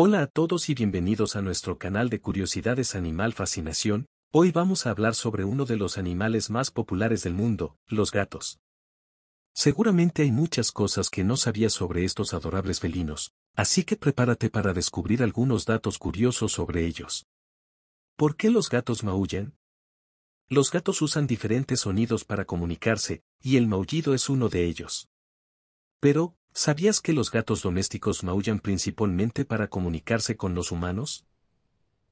Hola a todos y bienvenidos a nuestro canal de curiosidades animal fascinación, hoy vamos a hablar sobre uno de los animales más populares del mundo, los gatos. Seguramente hay muchas cosas que no sabías sobre estos adorables felinos, así que prepárate para descubrir algunos datos curiosos sobre ellos. ¿Por qué los gatos maullan? Los gatos usan diferentes sonidos para comunicarse, y el maullido es uno de ellos. Pero, ¿Sabías que los gatos domésticos maullan principalmente para comunicarse con los humanos?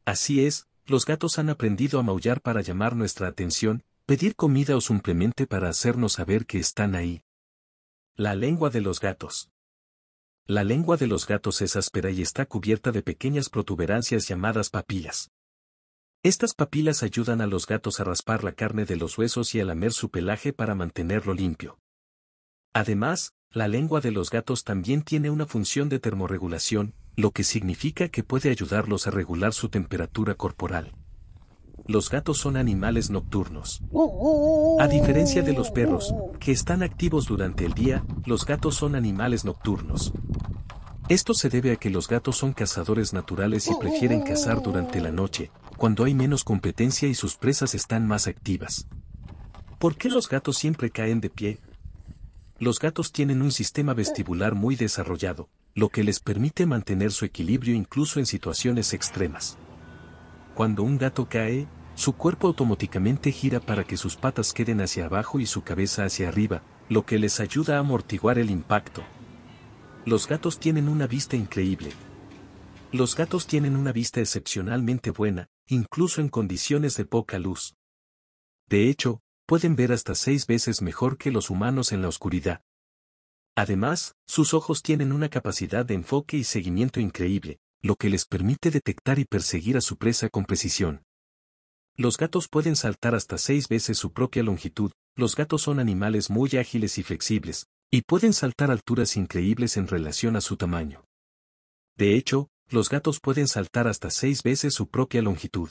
Así es, los gatos han aprendido a maullar para llamar nuestra atención, pedir comida o simplemente para hacernos saber que están ahí. La lengua de los gatos. La lengua de los gatos es áspera y está cubierta de pequeñas protuberancias llamadas papilas. Estas papilas ayudan a los gatos a raspar la carne de los huesos y a lamer su pelaje para mantenerlo limpio. Además, la lengua de los gatos también tiene una función de termorregulación, lo que significa que puede ayudarlos a regular su temperatura corporal. Los gatos son animales nocturnos. A diferencia de los perros, que están activos durante el día, los gatos son animales nocturnos. Esto se debe a que los gatos son cazadores naturales y prefieren cazar durante la noche, cuando hay menos competencia y sus presas están más activas. ¿Por qué los gatos siempre caen de pie? Los gatos tienen un sistema vestibular muy desarrollado, lo que les permite mantener su equilibrio incluso en situaciones extremas. Cuando un gato cae, su cuerpo automáticamente gira para que sus patas queden hacia abajo y su cabeza hacia arriba, lo que les ayuda a amortiguar el impacto. Los gatos tienen una vista increíble. Los gatos tienen una vista excepcionalmente buena, incluso en condiciones de poca luz. De hecho, pueden ver hasta seis veces mejor que los humanos en la oscuridad. Además, sus ojos tienen una capacidad de enfoque y seguimiento increíble, lo que les permite detectar y perseguir a su presa con precisión. Los gatos pueden saltar hasta seis veces su propia longitud, los gatos son animales muy ágiles y flexibles, y pueden saltar alturas increíbles en relación a su tamaño. De hecho, los gatos pueden saltar hasta seis veces su propia longitud.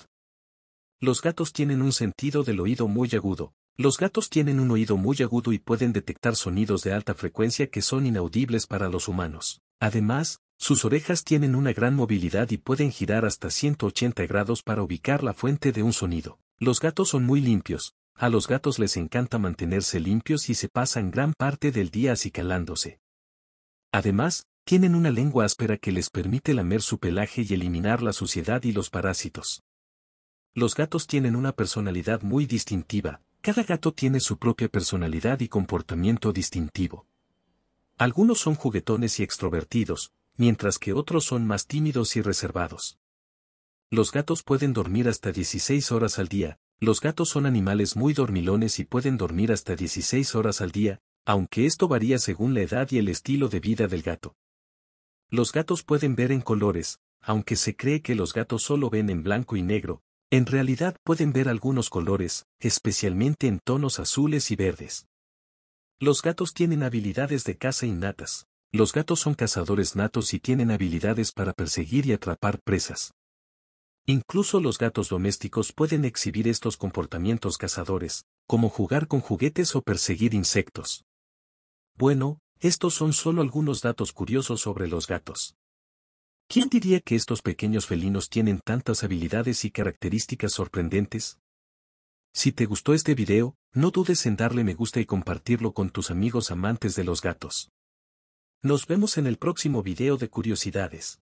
Los gatos tienen un sentido del oído muy agudo, los gatos tienen un oído muy agudo y pueden detectar sonidos de alta frecuencia que son inaudibles para los humanos. Además, sus orejas tienen una gran movilidad y pueden girar hasta 180 grados para ubicar la fuente de un sonido. Los gatos son muy limpios, a los gatos les encanta mantenerse limpios y se pasan gran parte del día acicalándose. Además, tienen una lengua áspera que les permite lamer su pelaje y eliminar la suciedad y los parásitos. Los gatos tienen una personalidad muy distintiva, cada gato tiene su propia personalidad y comportamiento distintivo. Algunos son juguetones y extrovertidos, mientras que otros son más tímidos y reservados. Los gatos pueden dormir hasta 16 horas al día, los gatos son animales muy dormilones y pueden dormir hasta 16 horas al día, aunque esto varía según la edad y el estilo de vida del gato. Los gatos pueden ver en colores, aunque se cree que los gatos solo ven en blanco y negro, en realidad pueden ver algunos colores, especialmente en tonos azules y verdes. Los gatos tienen habilidades de caza innatas. Los gatos son cazadores natos y tienen habilidades para perseguir y atrapar presas. Incluso los gatos domésticos pueden exhibir estos comportamientos cazadores, como jugar con juguetes o perseguir insectos. Bueno, estos son solo algunos datos curiosos sobre los gatos. ¿Quién diría que estos pequeños felinos tienen tantas habilidades y características sorprendentes? Si te gustó este video, no dudes en darle me gusta y compartirlo con tus amigos amantes de los gatos. Nos vemos en el próximo video de curiosidades.